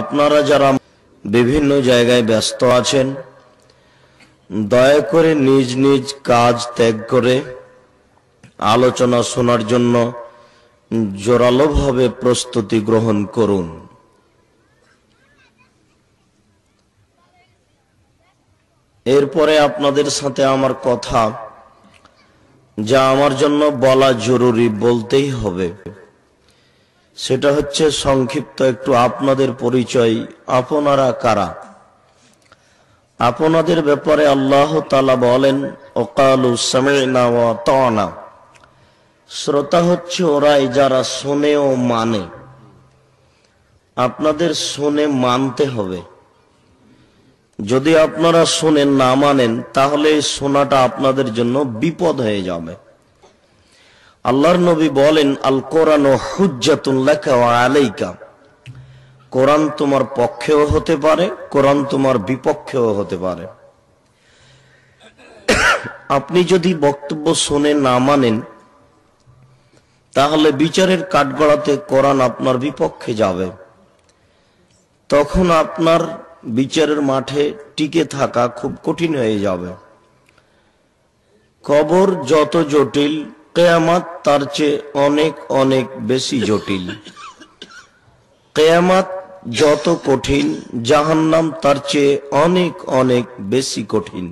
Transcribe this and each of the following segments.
আপনারা যারা বিভিন্ন জায়গায় ব্যস্ত আছেন দয়া করে নিজ নিজ কাজ ত্যাগ করে আলোচনা শোনার জন্য জোরালোভাবে প্রস্তুতি গ্রহণ করুন এরপরে আপনাদের সাথে আমার কথা যা আমার জন্য বলা জরুরি বলতেই হবে সেটা হচ্ছে সংক্ষিপ্ত একটু আপনাদের পরিচয় আপনারা কারা আপনাদের ব্যাপারে আল্লাহ তালা বলেন ওকালু সামেনা শ্রোতা হচ্ছে ওরাই যারা শোনে ও মানে আপনাদের শোনে মানতে হবে যদি আপনারা শোনেন না মানেন তাহলে শোনাটা আপনাদের জন্য বিপদ হয়ে যাবে আল্লাহর নবী বলেন আল কোরআন ও হুজাতুল্লাকা কোরআন তোমার পক্ষেও হতে পারে কোরআন তোমার বিপক্ষেও হতে পারে আপনি যদি বক্তব্য শুনে না মানেন তাহলে বিচারের কাঠগড়াতে কোরআন আপনার বিপক্ষে যাবে তখন আপনার বিচারের মাঠে টিকে থাকা খুব কঠিন হয়ে যাবে কবর যত জটিল কেয়ামাত তার চেয়ে অনেক অনেক বেশি জটিল কেয়ামাত যত কঠিন জাহান্নাম তার চেয়ে অনেক অনেক বেশি কঠিন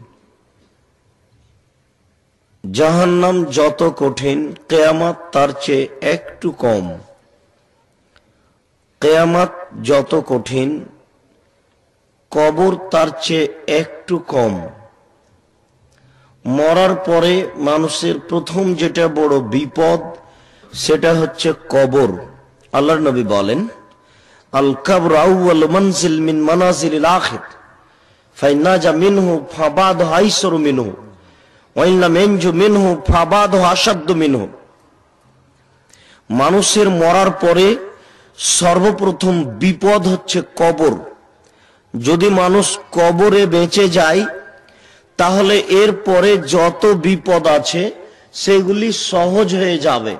জাহান্নাম যত কঠিন কেয়ামাত তার চেয়ে একটু কম কেয়ামাত যত কঠিন কবর তার চেয়ে একটু কম মরার পরে মানুষের প্রথম যেটা বড় বিপদ সেটা হচ্ছে কবর আল্লাহর নবী বলেন আল কবর আউয়াল মানজিল মিন মানাজিল আখির ফাইনাজা মিনহু ফাবাদ হাইসর মিনহু ওয়াইলাম মেনজু মিনহু ফাবাদ আসাদ্দ মিনহু মানুষের মরার পরে সর্বপ্রথম বিপদ হচ্ছে কবর যদি মানুষ কবরে বেঁচে যায় তাহলে এর পরে যত বিপদ আছে সেগুলি সহজ হয়ে যাবে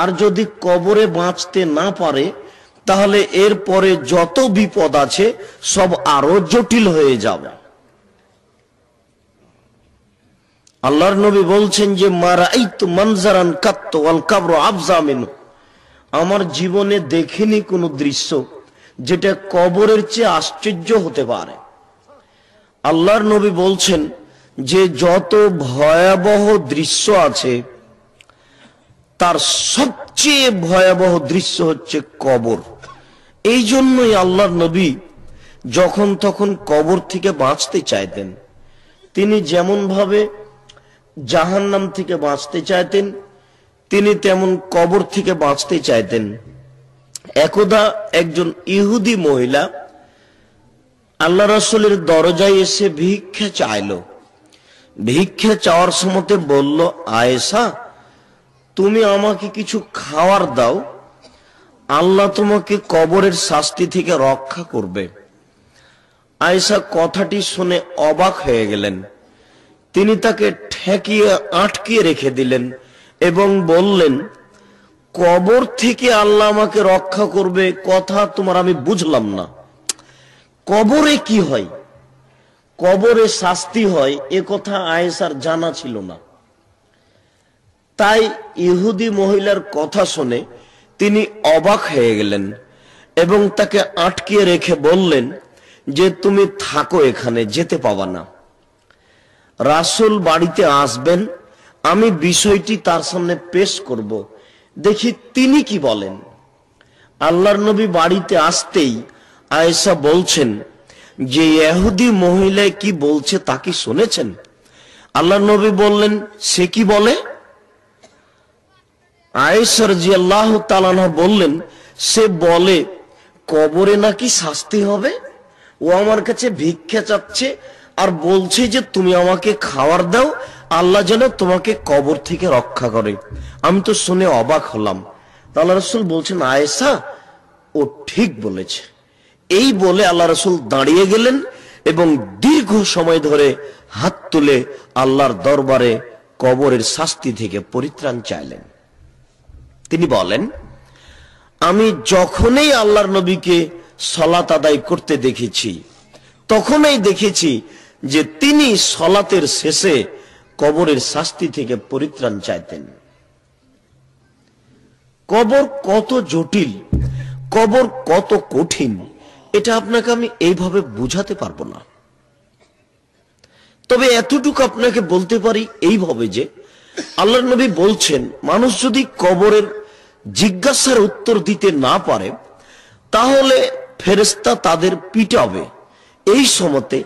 আর যদি কবরে বাঁচতে না পারে তাহলে এর পরে যত বিপদ আছে সব আরো জটিল হয়ে যাবে আল্লাহর নবী বলছেন যে মানজারান কাত্ত ওয়াল কাবর আফজামিন আমার জীবনে দেখিনি কোনো দৃশ্য যেটা কবরের চেয়ে আশ্চর্য হতে পারে আল্লাহর নবী বলছেন যে যত ভয়াবহ দৃশ্য আছে তার সবচেয়ে ভয়াবহ দৃশ্য হচ্ছে কবর এই জন্যই আল্লাহর নবী যখন তখন কবর থেকে বাঁচতে চাইতেন তিনি যেমনভাবে জাহান্নাম থেকে বাঁচতে চাইতেন তিনি তেমন কবর থেকে বাঁচতে চাইতেন একদা একজন ইহুদি মহিলা আল্লাহ রসুলের দরজায় এসে ভিক্ষা চাইল ভিক্ষা চাওয়ার সময়তে বলল আয়েসা তুমি আমাকে কিছু খাওয়ার দাও আল্লাহ তোমাকে কবরের শাস্তি থেকে রক্ষা করবে আয়েশা কথাটি শুনে অবাক হয়ে গেলেন তিনি তাকে ঠেকিয়ে আটকিয়ে রেখে দিলেন এবং বললেন কবর থেকে আল্লাহ আমাকে রক্ষা করবে কথা তোমার আমি বুঝলাম না কবরে কি হয় কবরে শাস্তি হয় এ কথা আয়েসার জানা ছিল না তাই ইহুদি মহিলার কথা শুনে তিনি অবাক হয়ে গেলেন এবং তাকে আটকে রেখে বললেন যে তুমি থাকো এখানে যেতে পাবা না রাসুল বাড়িতে আসবেন আমি বিষয়টি তার সামনে পেশ করব দেখি তিনি কি বলেন আল্লাহর নবী বাড়িতে আসতেই আয়েশা বলছেন যে এহুদি মহিলা কি বলছে তা কি শুনেছেন আল্লাহ নবী বললেন সে কি বলে আয়েশার যে আল্লাহ তালানা বললেন সে বলে কবরে নাকি শাস্তি হবে ও আমার কাছে ভিক্ষা চাচ্ছে আর বলছে যে তুমি আমাকে খাওয়ার দাও আল্লাহ যেন তোমাকে কবর থেকে রক্ষা করে আমি তো শুনে অবাক হলাম তাল্লা রসুল বলছেন আয়েশা ও ঠিক বলেছে এই বলে আল্লাহ রসুল দাঁড়িয়ে গেলেন এবং দীর্ঘ সময় ধরে হাত তুলে আল্লাহর দরবারে কবরের শাস্তি থেকে পরিত্রাণ চাইলেন তিনি বলেন আমি যখনই আল্লাহর নবীকে সলাত আদায় করতে দেখেছি তখনই দেখেছি যে তিনি সলাতের শেষে কবরের শাস্তি থেকে পরিত্রাণ চাইতেন কবর কত জটিল কবর কত কঠিন এটা আপনাকে আমি এইভাবে বুঝাতে পারবো না তবে এতটুকু আপনাকে বলতে পারি এইভাবে যে আল্লাহ নবী বলছেন মানুষ যদি কবরের জিজ্ঞাসার উত্তর দিতে না পারে তাহলে ফেরেস্তা তাদের পিটাবে এই সমতে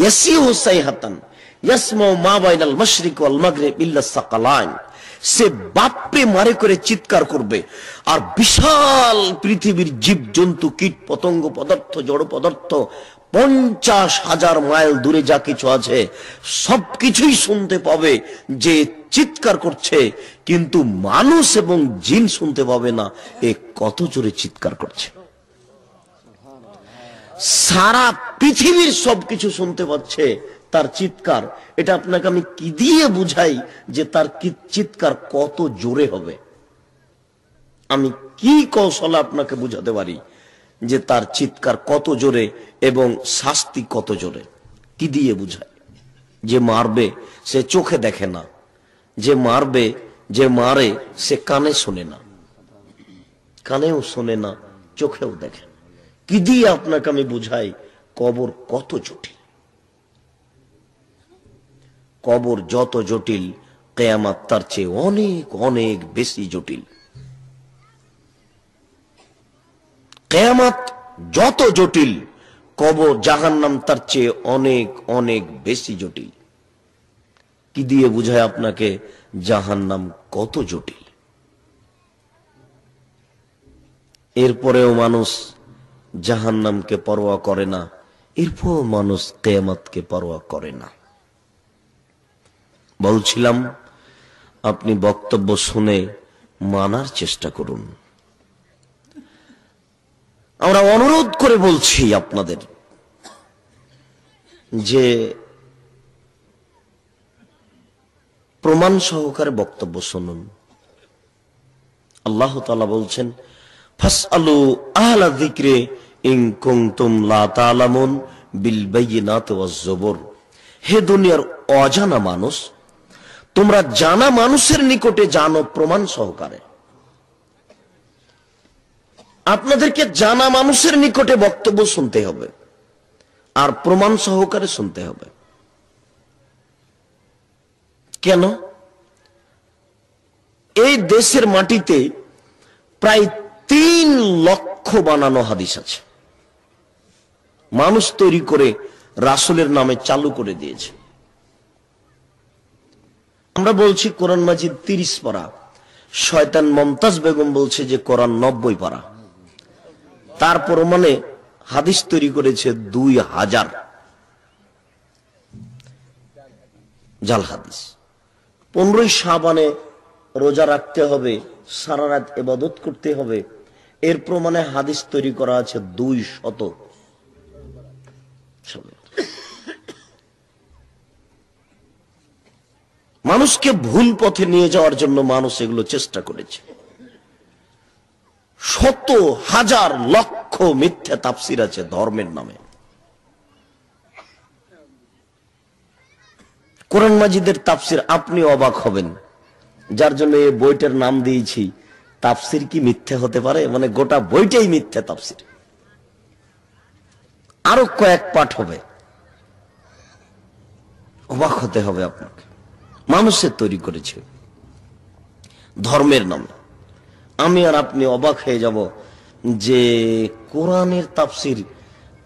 ইয়াসি হোসাই হাতান ইয়াসমা মা বাইনাল মাশরিক ওয়াল মাগরিব ইল্লা সাকালাইন সে বাপে মারে করে চিৎকার করবে আর বিশাল পৃথিবীর জীব জন্তু কীট পতঙ্গ পদার্থ জড় পদার্থ পঞ্চাশ হাজার মাইল দূরে যা কিছু আছে সবকিছুই শুনতে পাবে যে চিৎকার করছে কিন্তু মানুষ এবং জিন শুনতে পাবে না এ কত জোরে চিৎকার করছে সারা পৃথিবীর সবকিছু শুনতে পাচ্ছে তার চিৎকার এটা আপনাকে আমি কি দিয়ে বুঝাই যে তার চিৎকার কত জোরে হবে আমি কি কৌশল আপনাকে বুঝাতে পারি যে তার চিৎকার কত জোরে এবং শাস্তি কত জোরে কি দিয়ে বুঝায় যে মারবে সে চোখে দেখে না যে মারবে যে মারে সে কানে শোনে না কানেও শোনে না চোখেও দেখে কি দিয়ে আপনাকে আমি বুঝাই কবর কত জটিল কবর যত জটিল কেয়ামাত তার চেয়ে অনেক অনেক বেশি জটিল কেয়ামাত যত জটিল কবর জাহান নাম তার চেয়ে অনেক অনেক বেশি জটিল কি দিয়ে বুঝায় আপনাকে জাহান নাম কত জটিল এরপরেও মানুষ জাহান নামকে পরোয়া করে না এরপর মানুষ কেয়ামাতকে পরোয়া করে না বলছিলাম আপনি বক্তব্য শুনে মানার চেষ্টা করুন আমরা অনুরোধ করে বলছি আপনাদের যে প্রমাণ সহকারে বক্তব্য শুনুন আল্লাহ তালা বলছেন ফাস আলু আহলা দিকরে ইংকুম তুমলা তালামুন বিল জবর হে দুনিয়ার অজানা মানুষ তোমরা জানা মানুষের নিকটে জানো প্রমাণ সহকারে আপনাদেরকে জানা মানুষের নিকটে বক্তব্য শুনতে হবে আর প্রমাণ সহকারে শুনতে হবে কেন এই দেশের মাটিতে প্রায় তিন লক্ষ বানানো হাদিস আছে মানুষ তৈরি করে রাসুলের নামে চালু করে দিয়েছে আমরা বলছি কোরআন মাজিদ তিরিশ পারা শয়তান মমতাজ বেগম বলছে যে কোরআন নব্বই পারা তার প্রমাণে হাদিস তৈরি করেছে দুই হাজার জাল হাদিস পনেরোই সাবানে রোজা রাখতে হবে সারা রাত এবাদত করতে হবে এর প্রমাণে হাদিস তৈরি করা আছে দুই শত মানুষকে ভুল পথে নিয়ে যাওয়ার জন্য মানুষ এগুলো চেষ্টা করেছে শত হাজার লক্ষ মিথ্যা তাপসির আছে ধর্মের নামে কোরআন মাজিদের তাপসির আপনি অবাক হবেন যার জন্য এই বইটার নাম দিয়েছি তাপসির কি মিথ্যা হতে পারে মানে গোটা বইটাই মিথ্যা তাপসির আরো কয়েক পাঠ হবে অবাক হতে হবে আপনাকে মানুষের তৈরি করেছে ধর্মের নামে আমি আর আপনি অবাক হয়ে যাব যে কোরআনের তাপসির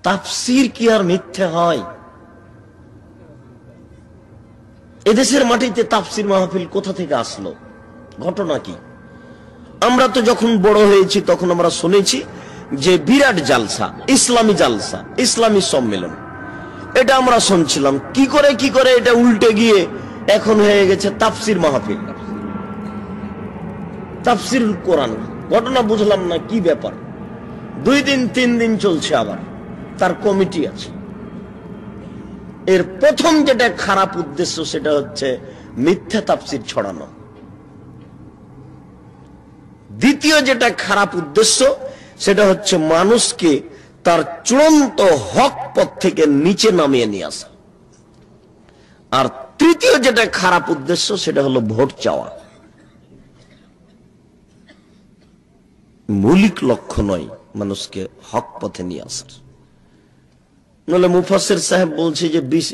তাপসির কি আর মিথ্যে হয় এদেশের মাটিতে তাপসির মাহফিল কোথা থেকে আসলো ঘটনা কি আমরা তো যখন বড় হয়েছি তখন আমরা শুনেছি যে বিরাট জালসা ইসলামী জালসা ইসলামী সম্মেলন এটা আমরা শুনছিলাম কি করে কি করে এটা উল্টে গিয়ে এখন হয়ে গেছে তাফসির মাহফিল তাফসির কোরআন ঘটনা বুঝলাম না কি ব্যাপার দুই দিন তিন দিন চলছে আবার তার কমিটি আছে এর প্রথম যেটা খারাপ উদ্দেশ্য সেটা হচ্ছে মিথ্যা তাফসির ছড়ানো দ্বিতীয় যেটা খারাপ উদ্দেশ্য সেটা হচ্ছে মানুষকে তার চূড়ান্ত হক পথ থেকে নিচে নামিয়ে নিয়ে আসা আর তৃতীয় যেটা খারাপ উদ্দেশ্য সেটা হলো ভোট চাওয়া মৌলিক লক্ষ্য নয় মানুষকে হক পথে নিয়ে আসার নাহলে মুফাসের সাহেব বলছে যে বিশ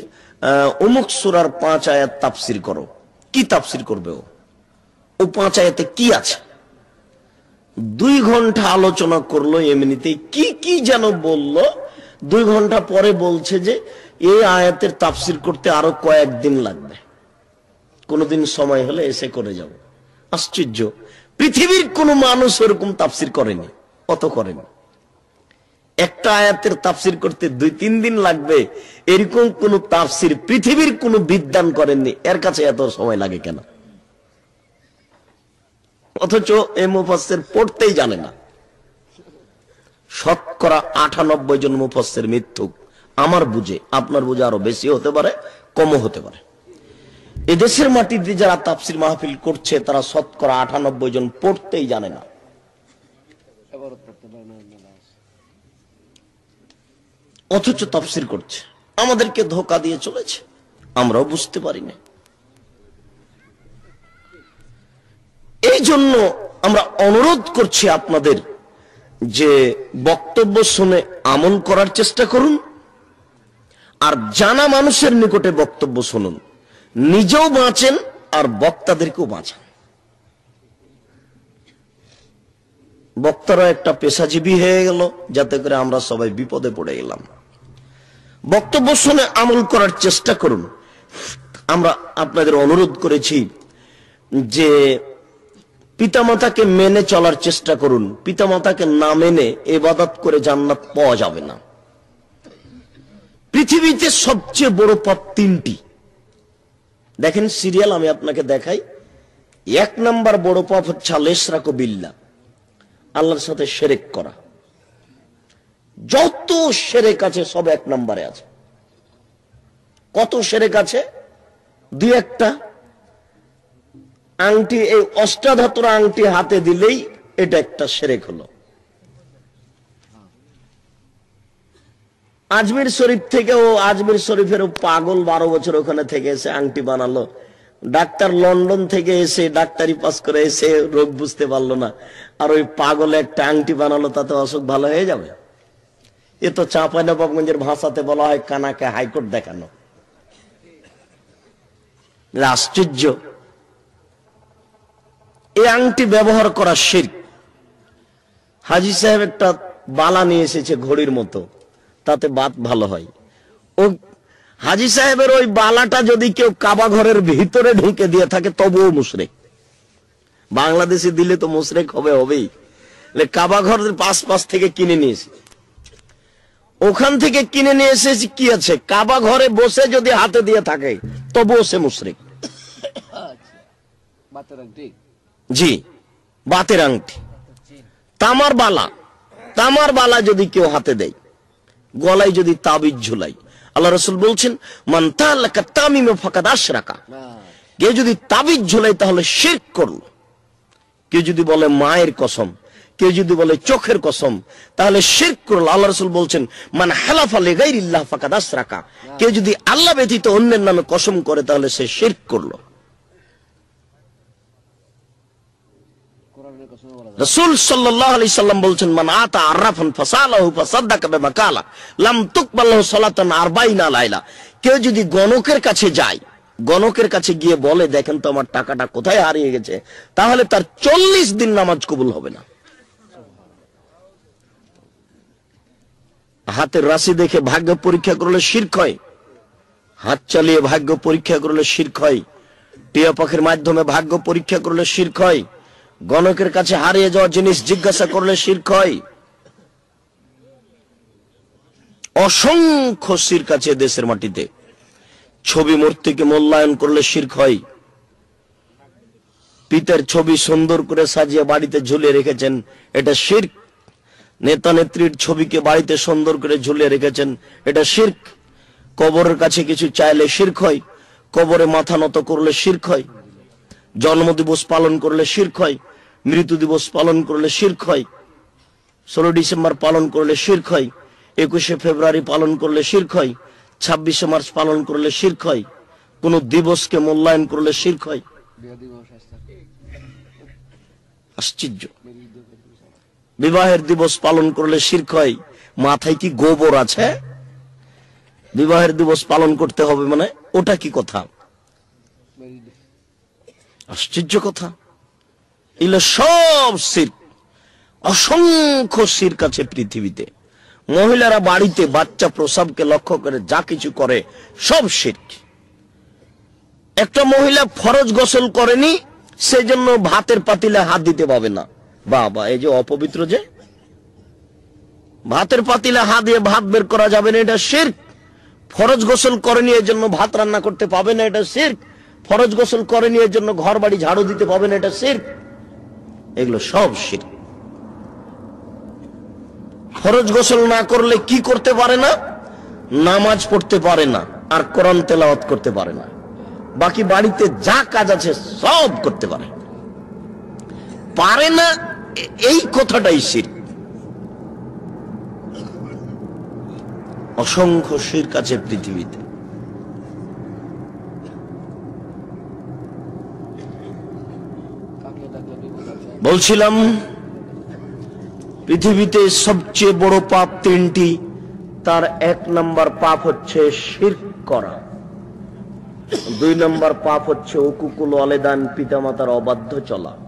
অমুক সুরার পাঁচ আয়াত তাপসির করো কি তাপসির করবে ও ও পাঁচ আয়াতে কি আছে দুই ঘন্টা আলোচনা করলো এমনিতে কি কি যেন বলল দুই ঘন্টা পরে বলছে যে এই আয়াতের তাফসির করতে আরো কয়েকদিন লাগবে কোনোদিন সময় হলে এসে করে যাব আশ্চর্য পৃথিবীর কোনো মানুষ ওরকম তাফসির করেনি অত করেনি একটা আয়াতের তাফসির করতে দুই তিন দিন লাগবে এরকম কোন তাফসির পৃথিবীর কোন বিদ্যান করেননি এর কাছে এত সময় লাগে কেন অথচ এই মুফাসের পড়তেই জানে না শতকরা আঠানব্বই জন মুফাসের মৃত্যু আমার বুঝে আপনার বুঝে আরো বেশি হতে পারে কমও হতে পারে এদেশের মাটিতে যারা তাপসির মাহফিল করছে তারা শতকরা আটানব্বই জন পড়তেই জানে না অথচ তাপসির করছে আমাদেরকে ধোকা দিয়ে চলেছে আমরাও বুঝতে পারি না এই জন্য আমরা অনুরোধ করছি আপনাদের যে বক্তব্য শুনে আমল করার চেষ্টা করুন আর জানা মানুষের নিকটে বক্তব্য শুনুন নিজেও বাঁচেন আর বক্তাদেরকেও বাঁচান বক্তারা একটা পেশাজীবী হয়ে গেল যাতে করে আমরা সবাই বিপদে পড়ে গেলাম বক্তব্য শুনে আমল করার চেষ্টা করুন আমরা আপনাদের অনুরোধ করেছি যে পিতামাতাকে মেনে চলার চেষ্টা করুন পিতামাতাকে না মেনে এবাদাত করে জান্নাত পাওয়া যাবে না পৃথিবীতে সবচেয়ে বড় পথ তিনটি দেখেন সিরিয়াল আমি আপনাকে দেখাই এক নাম্বার বড় পথ হচ্ছে আলেসরা কবিল্লা আল্লাহর সাথে সেরেক করা যত সেরেক আছে সব এক নাম্বারে আছে কত সেরেক আছে দুই একটা আংটি এই অষ্টাধাতুর আংটি হাতে দিলেই এটা একটা সেরেক হলো আজমির শরীফ থেকে ও আজমির শরীফের পাগল বারো বছর ওখানে থেকে এসে আংটি বানালো ডাক্তার লন্ডন থেকে এসে ডাক্তারি পাস করে এসে রোগ বুঝতে পারলো না আর ওই পাগল একটা আংটি বানালো তাতে অসুখ ভালো হয়ে যাবে এ তো চাঁপাইনবাবগঞ্জের ভাষাতে বলা হয় কানাকে হাইকোর্ট দেখানো আশ্চর্য এই আংটি ব্যবহার করা শির হাজি সাহেব একটা বালা নিয়ে এসেছে ঘড়ির মতো তাতে বাত ভালো হয় ও হাজি সাহেবের ওই বালাটা যদি কেউ কাবা ঘরের ভিতরে ঢুকে দিয়ে থাকে তবুও মুশরেক বাংলাদেশে দিলে তো মুশরেক হবে হবেই কাবা ঘরের পাশ পাশ থেকে কিনে নিয়েছে ওখান থেকে কিনে নিয়ে এসেছি কি আছে কাবা ঘরে বসে যদি হাতে দিয়ে থাকে তবুও সে মুশরেক জি বাতের আংটি তামার বালা তামার বালা যদি কেউ হাতে দেয় গলায় যদি তাবিজ ঝুলাই আল্লাহ রসুল বলছেন মান তাল্লাকা ফাঁকা দাস রাখা কেউ যদি তাবিজ ঝুলাই তাহলে শেখ করল কেউ যদি বলে মায়ের কসম কেউ যদি বলে চোখের কসম তাহলে শেখ করল আল্লাহ রসুল বলছেন মান হালাফা লেগাই ফাঁকা দাস রাখা কেউ যদি আল্লাহ ব্যতীত অন্যের নামে কসম করে তাহলে সে শেখ করলো রসুল সাল্লাহ সাল্লাম বলছেন মান আতা আরাফান ফাসালাহু ফাসাদ্দাকা বিমা কালা লাম তুকবালাহু সালাতান আরবাইনা লাইলা কেউ যদি গণকের কাছে যায় গণকের কাছে গিয়ে বলে দেখেন তো আমার টাকাটা কোথায় হারিয়ে গেছে তাহলে তার চল্লিশ দিন নামাজ কবুল হবে না হাতের রাশি দেখে ভাগ্য পরীক্ষা করলে শির্ক হয় হাত চালিয়ে ভাগ্য পরীক্ষা করলে শির্ক হয় টিয়া পাখির মাধ্যমে ভাগ্য পরীক্ষা করলে শির্ক হয় গণকের কাছে হারিয়ে যাওয়া জিনিস জিজ্ঞাসা করলে শির্ক হয় অসংখ্য শির্ক আছে দেশের মাটিতে ছবি মূর্তিকে মূল্যায়ন করলে শির্ক হয় পিতার ছবি সুন্দর করে সাজিয়ে বাড়িতে ঝুলিয়ে রেখেছেন এটা শির্ক নেতা নেত্রীর ছবিকে বাড়িতে সুন্দর করে ঝুলিয়ে রেখেছেন এটা শির্ক কবরের কাছে কিছু চাইলে শির্ক হয় কবরে মাথা নত করলে শির্ক হয় জন্মদিবস পালন করলে শির্ক হয় মৃত্যু দিবস পালন করলে শির্ক হয় ষোলো ডিসেম্বর পালন করলে শির্ক হয় একুশে ফেব্রুয়ারি পালন করলে শির্ক হয় ছাব্বিশে মার্চ পালন করলে শির্ক হয় কোন দিবসকে মূল্যায়ন করলে শির্ক হয় আশ্চর্য বিবাহের দিবস পালন করলে শির্ক হয় মাথায় কি গোবর আছে বিবাহের দিবস পালন করতে হবে মানে ওটা কি কথা আশ্চর্য কথা এগুলো সব সির অসংখ্য সির কাছে পৃথিবীতে মহিলারা বাড়িতে বাচ্চা প্রসাবকে লক্ষ্য করে যা কিছু করে সব শির্ক একটা মহিলা ফরজ গোসল করেনি সেই জন্য ভাতের পাতিলে হাত দিতে পাবে না বাবা এই যে অপবিত্র যে ভাতের পাতিলে হাত দিয়ে ভাত বের করা যাবে না এটা শির্ক ফরজ গোসল করেনি এর জন্য ভাত রান্না করতে পাবে না এটা শির্ক ফরজ গোসল করেনি এর জন্য ঘর বাড়ি ঝাড়ু দিতে পাবে না এটা শির্ক এগুলো সব শির খরচ গোসল না করলে কি করতে পারে না নামাজ পড়তে পারে না আর কোরআন তেলাওয়াত করতে পারে না বাকি বাড়িতে যা কাজ আছে সব করতে পারে পারে না এই কথাটাই শির অসংখ্য শির কাছে পৃথিবীতে বলছিলাম পৃথিবীতে সবচেয়ে বড় পাপ তিনটি তার এক নম্বর পাপ হচ্ছে শির্ক করা দুই নম্বর পাপ হচ্ছে অকুকুল আলেদান পিতামাতার অবাধ্য চলা